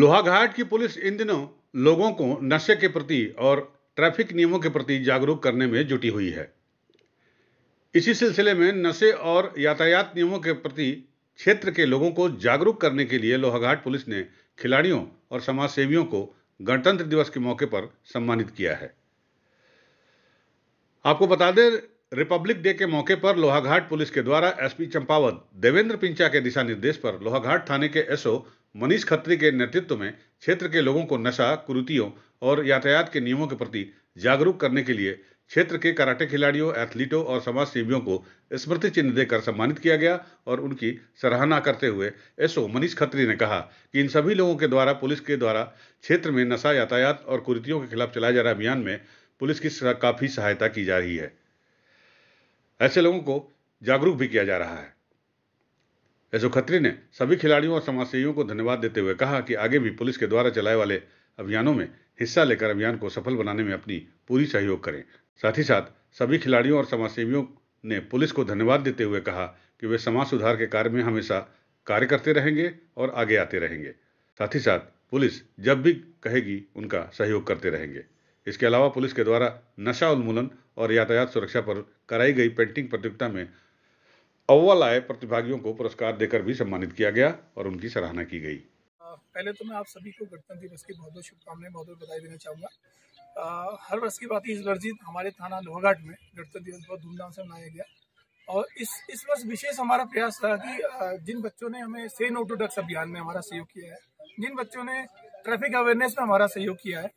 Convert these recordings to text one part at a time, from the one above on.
लोहाघाट की पुलिस इन दिनों लोगों को नशे के प्रति और ट्रैफिक नियमों के प्रति जागरूक करने में जुटी हुई है इसी सिलसिले में नशे और यातायात नियमों के प्रति क्षेत्र के लोगों को जागरूक करने के लिए लोहाघाट पुलिस ने खिलाड़ियों और समाजसेवियों को गणतंत्र दिवस के मौके पर सम्मानित किया है आपको बता दें रिपब्लिक डे के मौके पर लोहाघाट पुलिस के द्वारा एसपी चंपावत देवेंद्र पिंचा के दिशा निर्देश पर लोहाघाट थाने के एसओ मनीष खत्री के नेतृत्व में क्षेत्र के लोगों को नशा कुरुतियों और यातायात के नियमों के प्रति जागरूक करने के लिए क्षेत्र के कराटे खिलाड़ियों एथलीटों और समाज सेवियों को स्मृति चिन्ह देकर सम्मानित किया गया और उनकी सराहना करते हुए एसओ मनीष खत्री ने कहा कि इन सभी लोगों के द्वारा पुलिस के द्वारा क्षेत्र में नशा यातायात और कुरीतियों के खिलाफ चलाए जा रहे अभियान में पुलिस की काफ़ी सहायता की जा रही है ऐसे लोगों को जागरूक भी किया जा रहा है एसओ खत्री ने सभी खिलाड़ियों और समाजसेवियों को धन्यवाद देते हुए कहा कि आगे भी पुलिस के द्वारा चलाए वाले अभियानों में हिस्सा लेकर अभियान को सफल बनाने में अपनी पूरी सहयोग करें साथ ही साथ सभी खिलाड़ियों और समाजसेवियों ने पुलिस को धन्यवाद देते हुए कहा कि वे समाज सुधार के कार्य में हमेशा कार्य करते रहेंगे और आगे आते रहेंगे साथ ही साथ पुलिस जब भी कहेगी उनका सहयोग करते रहेंगे इसके अलावा पुलिस के द्वारा नशा उन्मूलन और यातायात सुरक्षा पर कराई गई पेंटिंग प्रतियोगिता में अव्वल आए प्रतिभागियों को पुरस्कार देकर भी सम्मानित किया गया और उनकी सराहना की गई पहले तो मैं आप सभी को गणतंत्र दिवस की बहुत बहुत शुभकामनाएं बहुत बहुत बधाई देना चाहूँगा हर वर्ष की बात इस वर्ष हमारे थाना लोहाघाट में गणतंत्र दिवस बहुत धूमधाम से मनाया गया और इस इस वर्ष विशेष हमारा प्रयास था कि जिन बच्चों ने हमें से नो टू ड्रग्स अभियान में हमारा सहयोग किया है जिन बच्चों ने ट्रैफिक अवेयरनेस में हमारा सहयोग किया है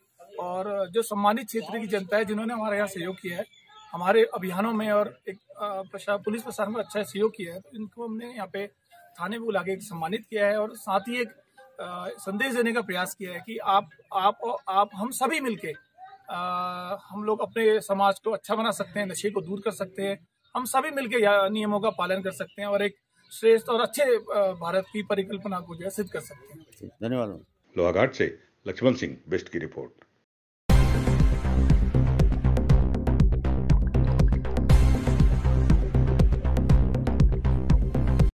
और जो सम्मानित क्षेत्र की जनता है जिन्होंने हमारे यहाँ सहयोग किया है हमारे अभियानों में और एक प्रशा, पुलिस प्रशासन का अच्छा सहयोग किया है तो इनको हमने यहाँ पे थाने में बुला के सम्मानित किया है और साथ ही एक आ, संदेश देने का प्रयास किया है कि आप आप आप हम सभी मिलके आ, हम लोग अपने समाज को अच्छा बना सकते हैं नशे को दूर कर सकते हैं हम सभी मिलके नियमों का पालन कर सकते हैं और एक श्रेष्ठ और अच्छे भारत की परिकल्पना को जो है सिद्ध कर सकते हैं धन्यवाद लोहाघाट से लक्ष्मण सिंह बेस्ट की रिपोर्ट